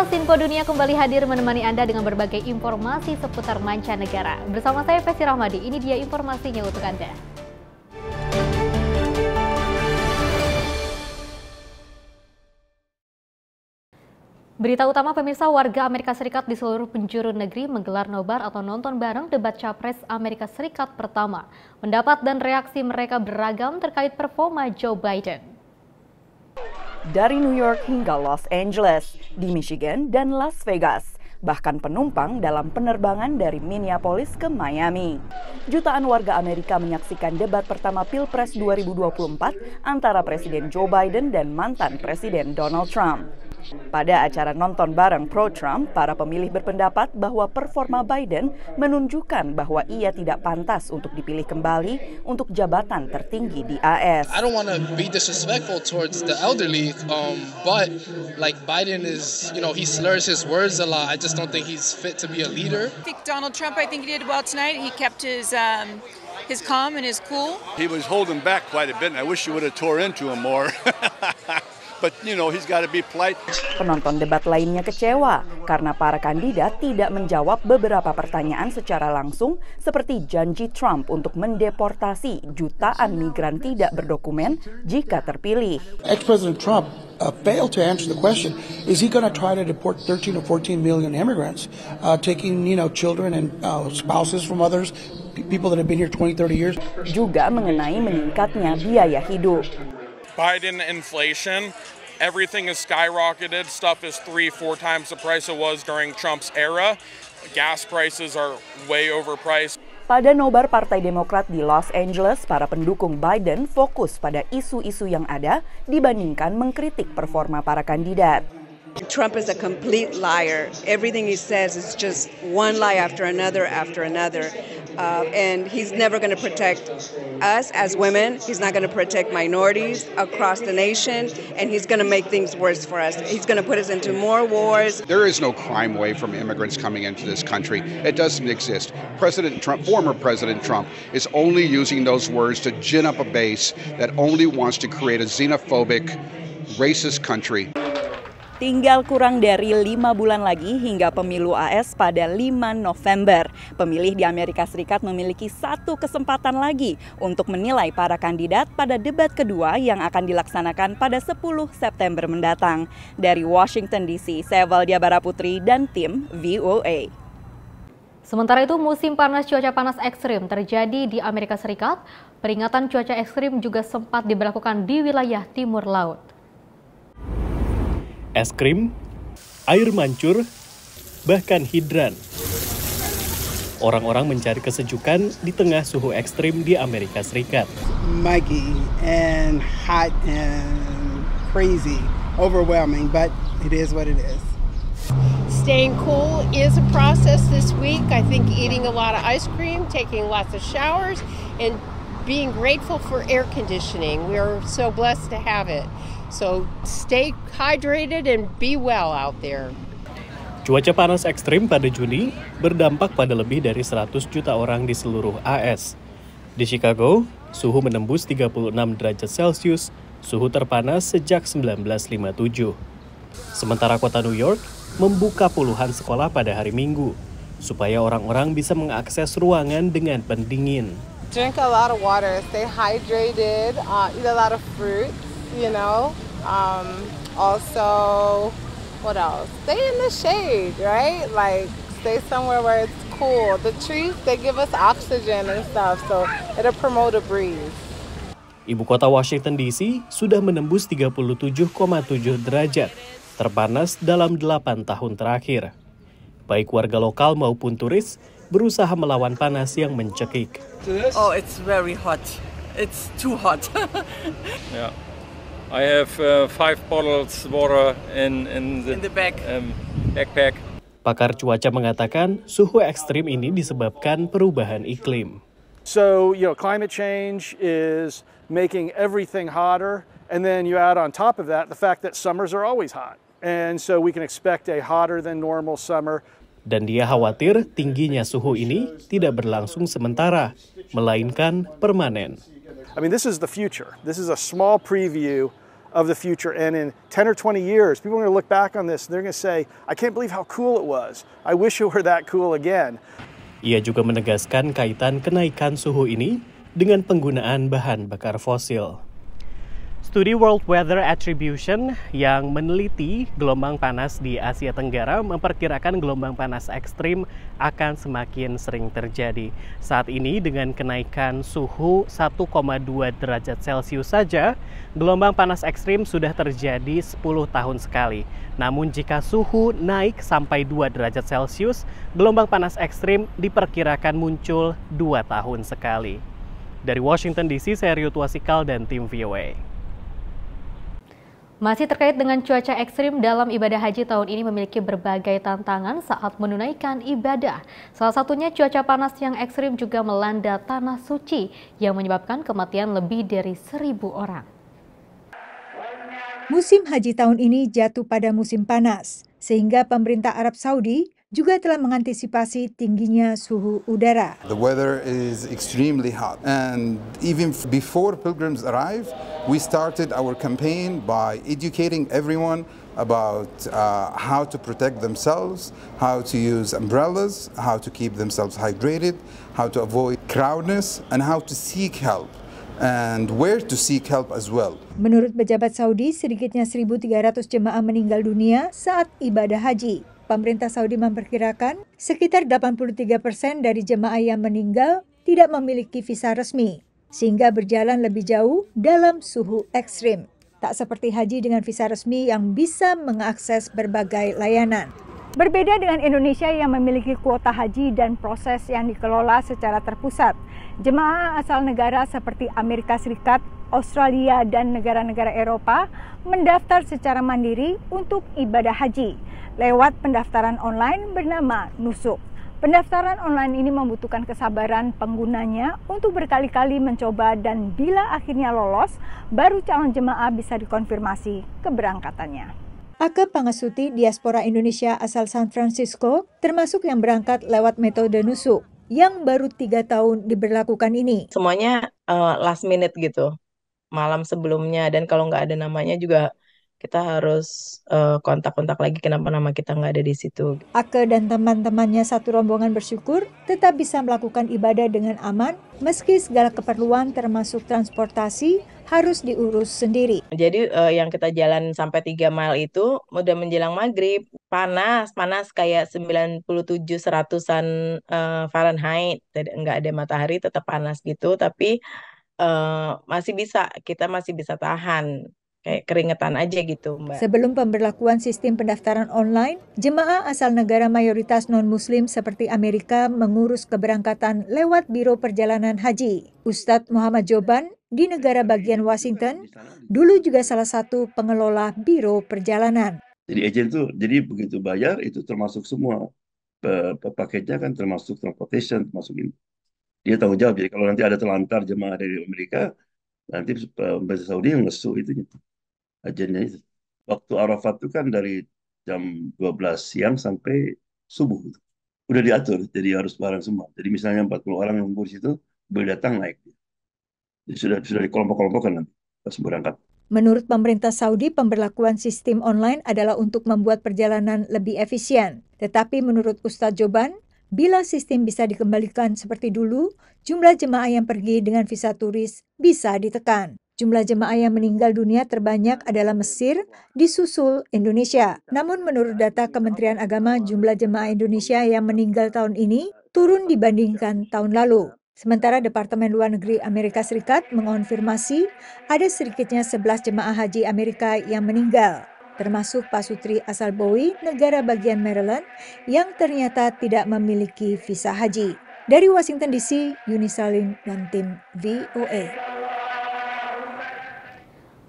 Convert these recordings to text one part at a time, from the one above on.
Kilas Info Dunia kembali hadir menemani Anda dengan berbagai informasi seputar mancanegara. Bersama saya Fesi Rahmadi, ini dia informasinya untuk Anda. Berita utama pemirsa warga Amerika Serikat di seluruh penjuru negeri menggelar nobar atau nonton bareng debat capres Amerika Serikat pertama. Pendapat dan reaksi mereka beragam terkait performa Joe Biden dari New York hingga Los Angeles, di Michigan dan Las Vegas bahkan penumpang dalam penerbangan dari Minneapolis ke Miami. Jutaan warga Amerika menyaksikan debat pertama Pilpres 2024 antara Presiden Joe Biden dan mantan Presiden Donald Trump. Pada acara nonton bareng pro-Trump, para pemilih berpendapat bahwa performa Biden menunjukkan bahwa ia tidak pantas untuk dipilih kembali untuk jabatan tertinggi di AS. I don't want to be disrespectful towards the elderly, um, but like Biden is, you know, he slurs his words a lot. I just don't think he's fit to be a leader. I think Donald Trump, I think he did well tonight. He kept his um, his calm and his cool. He was holding back quite a bit, and I wish you would have tore into him more. But you know, he's got to be polite. Penonton debat lainnya kecewa karena para kandidat tidak menjawab beberapa pertanyaan secara langsung seperti janji Trump untuk mendeportasi jutaan migran tidak berdokumen jika terpilih. Ex-President Trump uh, failed to answer the question: Is he going to try to deport 13 or 14 million immigrants, uh, taking you know children and uh, spouses from others, people that have been here 20, 30 years? Juga mengenai meningkatnya biaya hidup. Biden inflation, everything has skyrocketed. Stuff is three, four times the price it was during Trump's era. Gas prices are way overpriced. Pada nobar Partai Demokrat di Los Angeles, para pendukung Biden fokus pada isu-isu yang ada dibandingkan mengkritik performa para kandidat. Trump is a complete liar. Everything he says is just one lie after another after another. Uh, and he's never going to protect us as women. He's not going to protect minorities across the nation. And he's going to make things worse for us. He's going to put us into more wars. There is no crime wave from immigrants coming into this country. It doesn't exist. President Trump, former President Trump, is only using those words to gin up a base that only wants to create a xenophobic, racist country. Tinggal kurang dari lima bulan lagi hingga pemilu AS pada 5 November. Pemilih di Amerika Serikat memiliki satu kesempatan lagi untuk menilai para kandidat pada debat kedua yang akan dilaksanakan pada 10 September mendatang. Dari Washington DC, saya Valdia Baraputri dan tim VOA. Sementara itu, musim panas cuaca panas ekstrim terjadi di Amerika Serikat. Peringatan cuaca ekstrim juga sempat diberlakukan di wilayah timur laut es krim, air mancur, bahkan hidran. Orang-orang mencari kesejukan di tengah suhu ekstrim di Amerika Serikat. Muggy and hot and crazy, overwhelming, but it is what it is. Staying cool is a process this week. I think eating a lot of ice cream, taking lots of showers, and being grateful for air conditioning. We are so blessed to have it. So stay hydrated and be well out there. Cuaca panas ekstrim pada Juni berdampak pada lebih dari 100 juta orang di seluruh AS. Di Chicago, suhu menembus 36 derajat Celcius, suhu terpanas sejak 1957. Sementara kota New York membuka puluhan sekolah pada hari Minggu, supaya orang-orang bisa mengakses ruangan dengan pendingin drink a lot of water, stay hydrated, uh, eat a lot of fruit, you know. Um, also, what else? Stay in the shade, right? Like, stay somewhere where it's cool. The trees, they give us oxygen and stuff, so it'll promote a breeze. Ibu kota Washington DC sudah menembus 37,7 derajat, terpanas dalam 8 tahun terakhir. Baik warga lokal maupun turis berusaha melawan panas yang mencekik. Oh, it's very hot. It's too hot. yeah. I have uh, five bottles water in in the, in the bag. Um, backpack. Pakar cuaca mengatakan suhu ekstrim ini disebabkan perubahan iklim. So, you know, climate change is making everything hotter, and then you add on top of that the fact that summers are always hot. And so we can expect a hotter than normal summer, dan dia khawatir tingginya suhu ini tidak berlangsung sementara, melainkan permanen. I mean, this is the future. This is a small preview of the future. And in 10 or 20 years, people are going to look back on this and they're going to say, I can't believe how cool it was. I wish it were that cool again. Ia juga menegaskan kaitan kenaikan suhu ini dengan penggunaan bahan bakar fosil. Studi World Weather Attribution yang meneliti gelombang panas di Asia Tenggara memperkirakan gelombang panas ekstrim akan semakin sering terjadi. Saat ini dengan kenaikan suhu 1,2 derajat Celcius saja, gelombang panas ekstrim sudah terjadi 10 tahun sekali. Namun jika suhu naik sampai 2 derajat Celcius, gelombang panas ekstrim diperkirakan muncul 2 tahun sekali. Dari Washington DC, saya Ryutwa dan tim VOA. Masih terkait dengan cuaca ekstrim dalam ibadah haji tahun ini memiliki berbagai tantangan saat menunaikan ibadah. Salah satunya cuaca panas yang ekstrim juga melanda tanah suci yang menyebabkan kematian lebih dari seribu orang. Musim haji tahun ini jatuh pada musim panas, sehingga pemerintah Arab Saudi juga telah mengantisipasi tingginya suhu udara. The weather is extremely hot and even before pilgrims arrive, we started our campaign by educating everyone about uh, how to protect themselves, how to use umbrellas, how to keep themselves hydrated, how to avoid crowdness and how to seek help and where to seek help as well. Menurut pejabat Saudi, sedikitnya 1.300 jemaah meninggal dunia saat ibadah haji pemerintah Saudi memperkirakan sekitar 83 persen dari jemaah yang meninggal tidak memiliki visa resmi, sehingga berjalan lebih jauh dalam suhu ekstrim. Tak seperti haji dengan visa resmi yang bisa mengakses berbagai layanan. Berbeda dengan Indonesia yang memiliki kuota haji dan proses yang dikelola secara terpusat, jemaah asal negara seperti Amerika Serikat, Australia dan negara-negara Eropa mendaftar secara mandiri untuk ibadah haji lewat pendaftaran online bernama Nusuk. Pendaftaran online ini membutuhkan kesabaran penggunanya untuk berkali-kali mencoba dan bila akhirnya lolos, baru calon jemaah bisa dikonfirmasi keberangkatannya. Ake Pangasuti, diaspora Indonesia asal San Francisco, termasuk yang berangkat lewat metode nusuk yang baru tiga tahun diberlakukan ini. Semuanya uh, last minute gitu malam sebelumnya dan kalau nggak ada namanya juga kita harus eh, kontak-kontak uh, lagi kenapa nama kita nggak ada di situ. Ake dan teman-temannya satu rombongan bersyukur tetap bisa melakukan ibadah dengan aman meski segala keperluan termasuk transportasi harus diurus sendiri. Jadi uh, yang kita jalan sampai 3 mile itu udah menjelang maghrib panas panas kayak 97 100 tujuh uh, Fahrenheit nggak ada matahari tetap panas gitu tapi Eh, masih bisa kita masih bisa tahan kayak keringetan aja gitu, Mbak. Sebelum pemberlakuan sistem pendaftaran online, jemaah asal negara mayoritas non-muslim seperti Amerika mengurus keberangkatan lewat Biro Perjalanan Haji. Ustadz Muhammad Joban di negara bagian Washington, dulu juga salah satu pengelola Biro Perjalanan. Jadi agen itu, jadi begitu bayar itu termasuk semua paketnya kan termasuk transportation, termasuk dia tanggung jawab. Jadi kalau nanti ada terlantar jemaah dari Amerika, nanti pemerintah Saudi yang ngesuk itu agennya itu. Waktu Arafat itu kan dari jam 12 siang sampai subuh. Gitu. Udah diatur, jadi harus bareng semua. Jadi misalnya 40 orang yang di situ, boleh datang naik. Jadi sudah sudah dikelompok-kelompokkan nanti pas berangkat. Menurut pemerintah Saudi, pemberlakuan sistem online adalah untuk membuat perjalanan lebih efisien. Tetapi menurut Ustadz Joban, Bila sistem bisa dikembalikan seperti dulu, jumlah jemaah yang pergi dengan visa turis bisa ditekan. Jumlah jemaah yang meninggal dunia terbanyak adalah Mesir, disusul Indonesia. Namun menurut data Kementerian Agama, jumlah jemaah Indonesia yang meninggal tahun ini turun dibandingkan tahun lalu. Sementara Departemen Luar Negeri Amerika Serikat mengonfirmasi ada sedikitnya 11 jemaah haji Amerika yang meninggal termasuk Pak Sutri asal Bowie, negara bagian Maryland, yang ternyata tidak memiliki visa haji. Dari Washington DC, Yuni Salim dan tim VOA.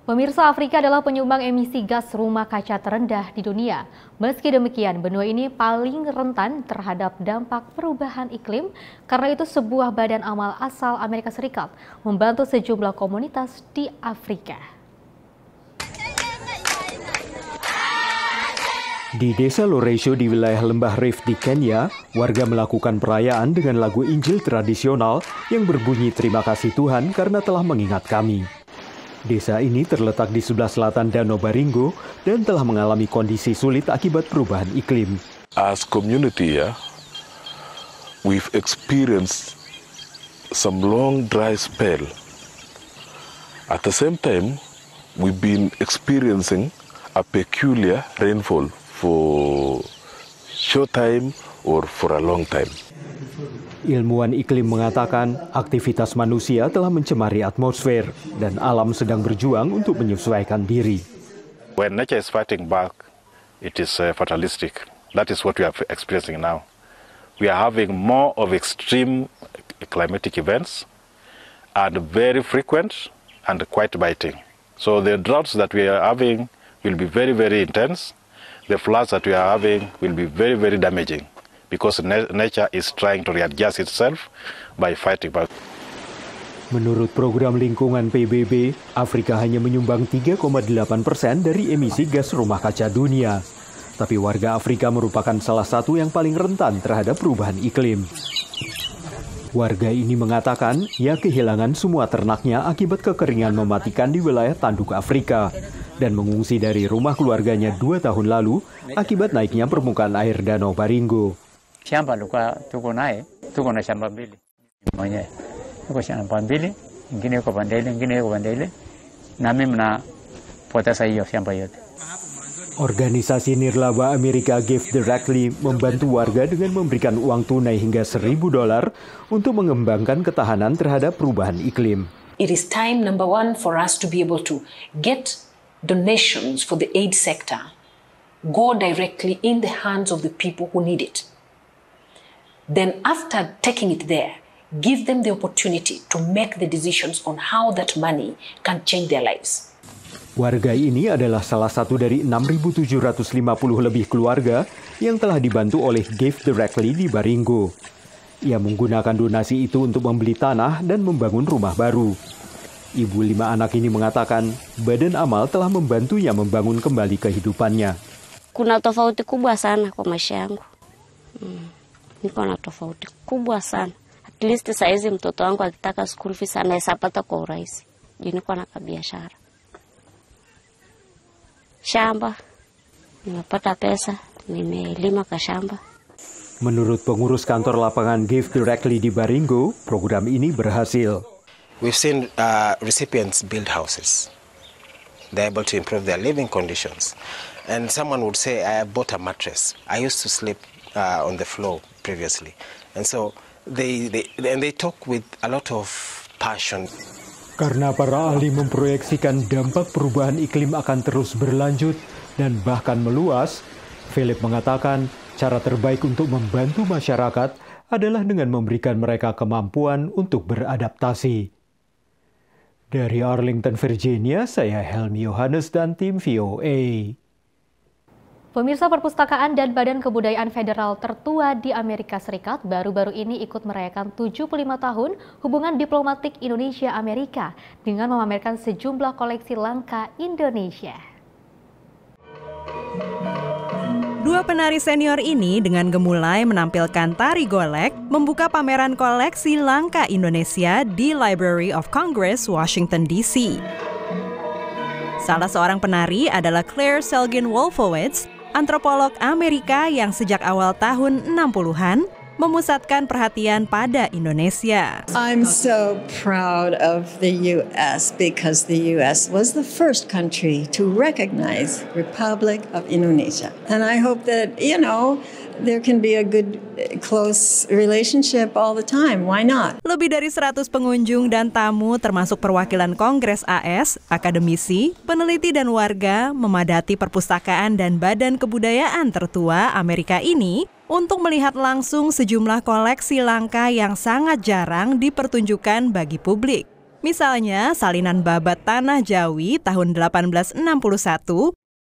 Pemirsa Afrika adalah penyumbang emisi gas rumah kaca terendah di dunia. Meski demikian, benua ini paling rentan terhadap dampak perubahan iklim. Karena itu sebuah badan amal asal Amerika Serikat membantu sejumlah komunitas di Afrika. Di desa Loresho di wilayah Lembah Rift di Kenya, warga melakukan perayaan dengan lagu Injil tradisional yang berbunyi Terima Kasih Tuhan karena telah mengingat kami. Desa ini terletak di sebelah selatan Danau Baringo dan telah mengalami kondisi sulit akibat perubahan iklim. As community ya, we've experienced some long dry spell. At the same time, we've been experiencing a peculiar rainfall for short time or for a long time. Ilmuwan iklim mengatakan aktivitas manusia telah mencemari atmosfer dan alam sedang berjuang untuk menyesuaikan diri. When nature is fighting back, it is uh, fatalistic. That is what we are experiencing now. We are having more of extreme climatic events and very frequent and quite biting. So the droughts that we are having will be very, very intense the floods that we are having will be very, very damaging because nature is trying to readjust itself by fighting back. Menurut program lingkungan PBB, Afrika hanya menyumbang 3,8 persen dari emisi gas rumah kaca dunia. Tapi warga Afrika merupakan salah satu yang paling rentan terhadap perubahan iklim. Warga ini mengatakan ia kehilangan semua ternaknya akibat kekeringan mematikan di wilayah tanduk Afrika dan mengungsi dari rumah keluarganya dua tahun lalu akibat naiknya permukaan air Danau Baringgo. Organisasi Nirlaba Amerika Give Directly membantu warga dengan memberikan uang tunai hingga seribu dolar untuk mengembangkan ketahanan terhadap perubahan iklim. It is time number one for us to be able to get donations for the aid sector go directly in the hands of the people who need it. Then, after taking it there, give them the opportunity to make the decisions on how that money can change their lives. Warga ini adalah salah satu dari 6.750 lebih keluarga yang telah dibantu oleh Give Directly di Baringgo. Ia menggunakan donasi itu untuk membeli tanah dan membangun rumah baru. Ibu lima anak ini mengatakan Badan Amal telah membantunya membangun kembali kehidupannya. Kuna tofauti kubwa sana kwa maisha yangu. Hmm. Niko na tofauti kubwa sana. At least saizi mtoto wangu akitaka school fees pata kwa urahisi. Juu niko na kabiashara. Shamba nimepata pesa, nimelima kashamba. Menurut pengurus kantor lapangan Give Directly di Baringo, program ini berhasil. We've seen uh, recipients build houses. They're able to improve their living conditions. And someone would say, I have bought a mattress. I used to sleep uh, on the floor previously. And so they, they, and they talk with a lot of passion. Karena para ahli memproyeksikan dampak perubahan iklim akan terus berlanjut dan bahkan meluas, Philip mengatakan cara terbaik untuk membantu masyarakat adalah dengan memberikan mereka kemampuan untuk beradaptasi. Dari Arlington, Virginia, saya Helmi Yohanes dan tim VOA. Pemirsa Perpustakaan dan Badan Kebudayaan Federal tertua di Amerika Serikat baru-baru ini ikut merayakan 75 tahun hubungan diplomatik Indonesia-Amerika dengan memamerkan sejumlah koleksi langka Indonesia. Dua penari senior ini dengan gemulai menampilkan tari golek membuka pameran koleksi langka Indonesia di Library of Congress, Washington DC. Salah seorang penari adalah Claire Selgin Wolfowitz, antropolog Amerika yang sejak awal tahun 60-an memusatkan perhatian pada Indonesia. I'm so proud of the US because the US was the first country to recognize Republic of Indonesia. And I hope that, you know, there can be a good close relationship all the time. Why not? Lebih dari 100 pengunjung dan tamu termasuk perwakilan Kongres AS, akademisi, peneliti dan warga memadati perpustakaan dan badan kebudayaan tertua Amerika ini untuk melihat langsung sejumlah koleksi langka yang sangat jarang dipertunjukkan bagi publik. Misalnya salinan babat Tanah Jawi tahun 1861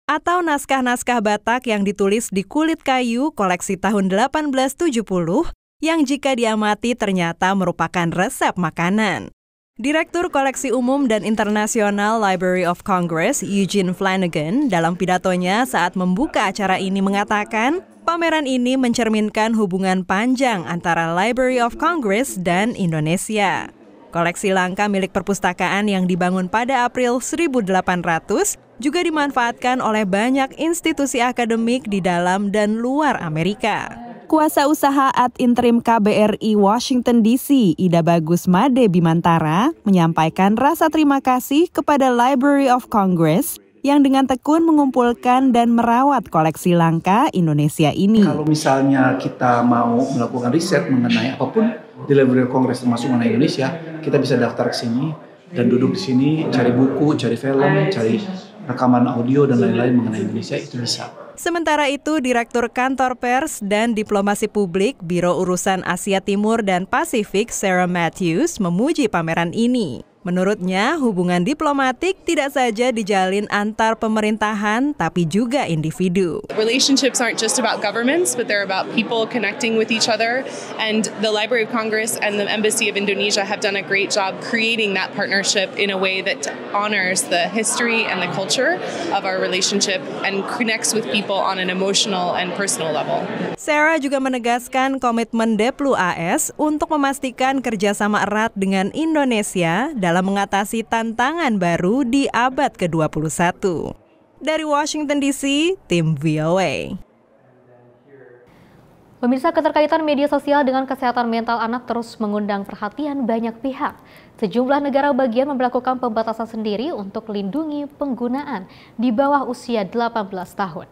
atau naskah-naskah Batak yang ditulis di kulit kayu koleksi tahun 1870 yang jika diamati ternyata merupakan resep makanan. Direktur Koleksi Umum dan Internasional Library of Congress, Eugene Flanagan, dalam pidatonya saat membuka acara ini mengatakan, Pameran ini mencerminkan hubungan panjang antara Library of Congress dan Indonesia. Koleksi langka milik perpustakaan yang dibangun pada April 1800 juga dimanfaatkan oleh banyak institusi akademik di dalam dan luar Amerika. Kuasa Usaha Ad Interim KBRI Washington DC, Ida Bagus Made Bimantara, menyampaikan rasa terima kasih kepada Library of Congress yang dengan tekun mengumpulkan dan merawat koleksi langka Indonesia ini. Kalau misalnya kita mau melakukan riset mengenai apapun di Library Kongres termasuk mengenai Indonesia, kita bisa daftar ke sini dan duduk di sini, cari buku, cari film, cari rekaman audio dan lain-lain mengenai Indonesia itu bisa. Sementara itu, Direktur Kantor Pers dan Diplomasi Publik Biro Urusan Asia Timur dan Pasifik Sarah Matthews memuji pameran ini. Menurutnya, hubungan diplomatik tidak saja dijalin antar pemerintahan, tapi juga individu. Relationships aren't just about governments, but they're about people connecting with each other. And the Library of Congress and the Embassy of Indonesia have done a great job creating that partnership in a way that honors the history and the culture of our relationship and connects with people on an emotional and personal level. Sarah juga menegaskan komitmen Deplu AS untuk memastikan kerjasama erat dengan Indonesia dalam dalam mengatasi tantangan baru di abad ke-21. Dari Washington DC, tim VOA. Pemirsa keterkaitan media sosial dengan kesehatan mental anak terus mengundang perhatian banyak pihak. Sejumlah negara bagian memperlakukan pembatasan sendiri untuk melindungi penggunaan di bawah usia 18 tahun.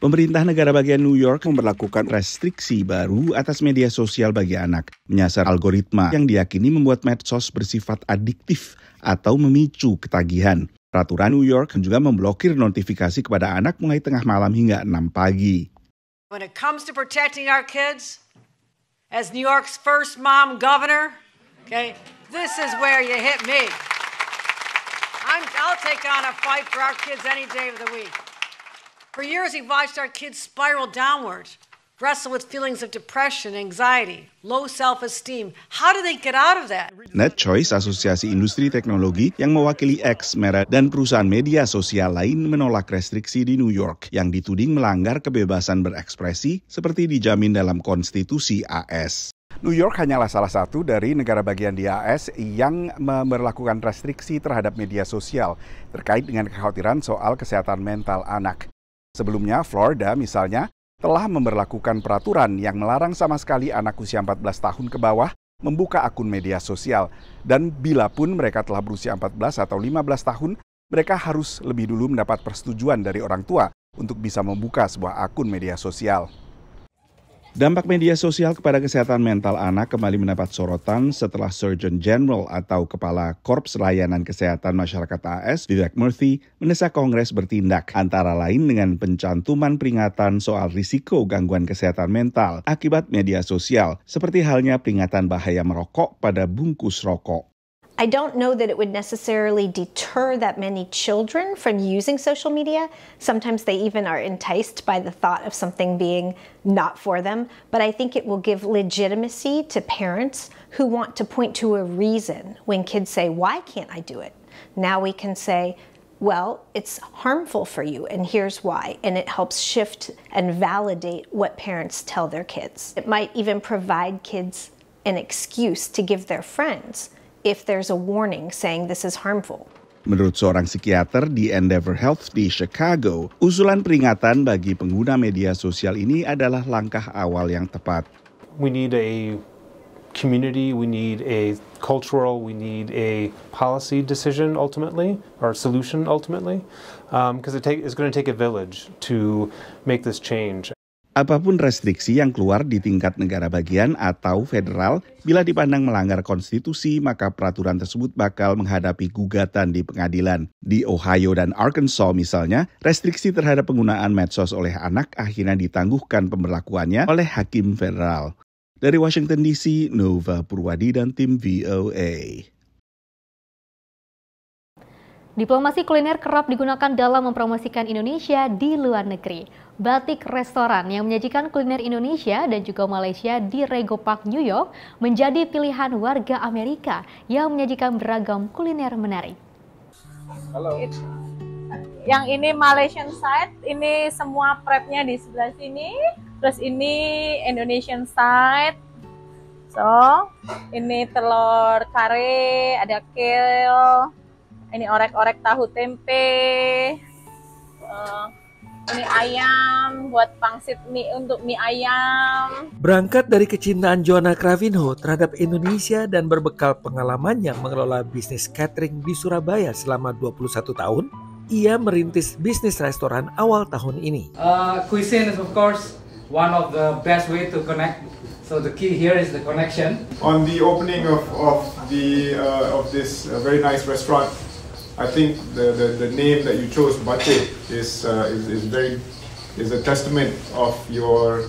Pemerintah negara bagian New York memperlakukan restriksi baru atas media sosial bagi anak, menyasar algoritma yang diyakini membuat medsos bersifat adiktif atau memicu ketagihan. Peraturan New York juga memblokir notifikasi kepada anak mulai tengah malam hingga 6 pagi. When it comes to protecting our kids, as New York's first mom governor, okay, this is where you hit me. I'm, I'll take on a fight for our kids any day of the week. For years, he watched our kids spiral downward, wrestle with feelings of depression, anxiety, low self-esteem. How do they get out of that? NetChoice, asosiasi industri teknologi yang mewakili X, Meta, dan perusahaan media sosial lain menolak restriksi di New York yang dituding melanggar kebebasan berekspresi seperti dijamin dalam konstitusi AS. New York hanyalah salah satu dari negara bagian di AS yang memperlakukan restriksi terhadap media sosial terkait dengan kekhawatiran soal kesehatan mental anak. Sebelumnya, Florida misalnya telah memperlakukan peraturan yang melarang sama sekali anak usia 14 tahun ke bawah membuka akun media sosial. Dan bila pun mereka telah berusia 14 atau 15 tahun, mereka harus lebih dulu mendapat persetujuan dari orang tua untuk bisa membuka sebuah akun media sosial. Dampak media sosial kepada kesehatan mental anak kembali mendapat sorotan setelah Surgeon General atau Kepala Korps Layanan Kesehatan Masyarakat AS, Vivek Murthy, mendesak Kongres bertindak, antara lain dengan pencantuman peringatan soal risiko gangguan kesehatan mental akibat media sosial, seperti halnya peringatan bahaya merokok pada bungkus rokok. I don't know that it would necessarily deter that many children from using social media. Sometimes they even are enticed by the thought of something being not for them, but I think it will give legitimacy to parents who want to point to a reason when kids say, Why can't I do it? Now we can say, well, it's harmful for you, and here's why. And it helps shift and validate what parents tell their kids. It might even provide kids an excuse to give their friends if there's a warning saying this is harmful. Menurut seorang psikiater di Endeavor Health di Chicago, usulan peringatan bagi pengguna media sosial ini adalah langkah awal yang tepat. We need a community, we need a cultural, we need a policy decision ultimately, or solution ultimately, because um, it take, it's going to take a village to make this change. apapun restriksi yang keluar di tingkat negara bagian atau federal, bila dipandang melanggar konstitusi, maka peraturan tersebut bakal menghadapi gugatan di pengadilan. Di Ohio dan Arkansas misalnya, restriksi terhadap penggunaan medsos oleh anak akhirnya ditangguhkan pemberlakuannya oleh hakim federal. Dari Washington DC, Nova Purwadi dan tim VOA. Diplomasi kuliner kerap digunakan dalam mempromosikan Indonesia di luar negeri. Batik restoran yang menyajikan kuliner Indonesia dan juga Malaysia di Rego Park, New York menjadi pilihan warga Amerika yang menyajikan beragam kuliner menarik. Halo. Yang ini Malaysian side, ini semua prepnya di sebelah sini. Terus ini Indonesian side. So, ini telur kare, ada kale, ini orek-orek tahu tempe uh, ini ayam, buat pangsit mie untuk mie ayam. Berangkat dari kecintaan Joanna Cravinho terhadap Indonesia dan berbekal pengalamannya mengelola bisnis catering di Surabaya selama 21 tahun, ia merintis bisnis restoran awal tahun ini. Uh, cuisine is of course one of the best way to connect. So the key here is the connection. On the opening of, of the uh, of this uh, very nice restaurant, I think the, the, the name that you chose, Bate, is, uh, is, is very is a testament of your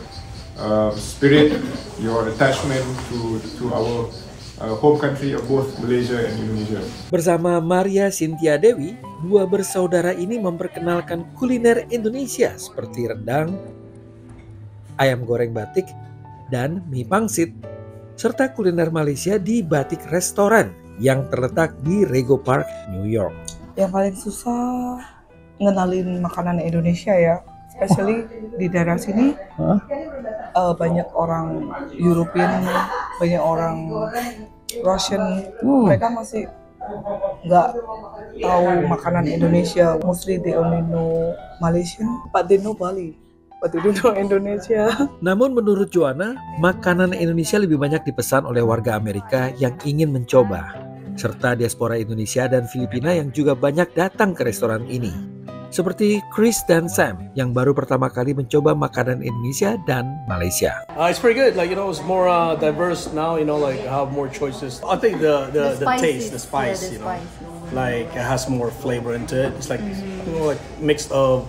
uh, spirit, your attachment to, to our uh, home country of both Malaysia and Indonesia. Bersama Maria Cynthia Dewi, dua bersaudara ini memperkenalkan kuliner Indonesia seperti rendang, ayam goreng batik, dan mie pangsit, serta kuliner Malaysia di Batik Restoran yang terletak di Rego Park, New York. Yang paling susah ngenalin makanan Indonesia ya, especially oh. di daerah sini huh? uh, eh, banyak orang European, banyak orang Russian, hmm. mereka masih nggak tahu makanan Indonesia. Mostly they only know Malaysian, but they know Bali. But they Indonesia. Namun menurut Joanna, makanan Indonesia lebih banyak dipesan oleh warga Amerika yang ingin mencoba serta diaspora Indonesia dan Filipina yang juga banyak datang ke restoran ini. Seperti Chris dan Sam yang baru pertama kali mencoba makanan Indonesia dan Malaysia. Uh, it's pretty good, like you know, it's more uh, diverse now. You know, like have more choices. I think the the, the, the taste, the spice, yeah, the you know, like it has more flavor into it. It's like, you mm-hmm. know, like mixed of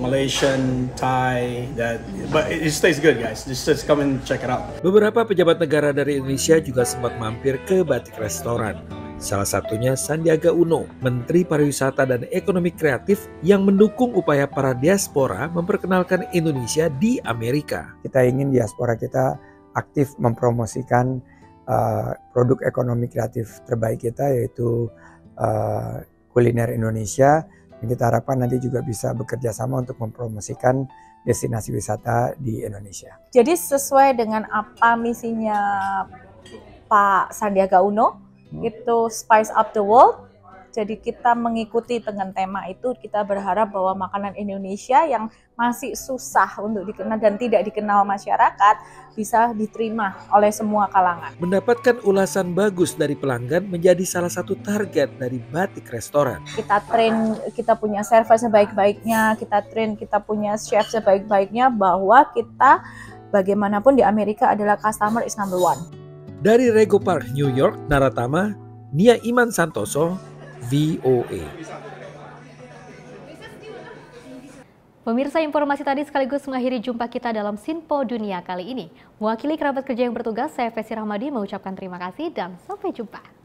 Malaysian, Thai, that, but it, it tastes good guys. Just, just come and check it out. Beberapa pejabat negara dari Indonesia juga sempat mampir ke Batik Restoran. Salah satunya Sandiaga Uno, Menteri Pariwisata dan Ekonomi Kreatif yang mendukung upaya para diaspora memperkenalkan Indonesia di Amerika. Kita ingin diaspora kita aktif mempromosikan uh, produk ekonomi kreatif terbaik kita yaitu uh, kuliner Indonesia kita harapkan nanti juga bisa bekerja sama untuk mempromosikan destinasi wisata di Indonesia. Jadi sesuai dengan apa misinya Pak Sandiaga Uno, hmm. itu Spice Up the World. Jadi kita mengikuti dengan tema itu, kita berharap bahwa makanan Indonesia yang masih susah untuk dikenal dan tidak dikenal masyarakat bisa diterima oleh semua kalangan. Mendapatkan ulasan bagus dari pelanggan menjadi salah satu target dari batik restoran. Kita train kita punya server sebaik-baiknya, kita train kita punya chef sebaik-baiknya bahwa kita bagaimanapun di Amerika adalah customer is number one. Dari Rego Park, New York, Naratama, Nia Iman Santoso, VOA. Pemirsa informasi tadi sekaligus mengakhiri jumpa kita dalam Sinpo Dunia kali ini. Mewakili kerabat kerja yang bertugas, saya Fesi Rahmadi mengucapkan terima kasih dan sampai jumpa.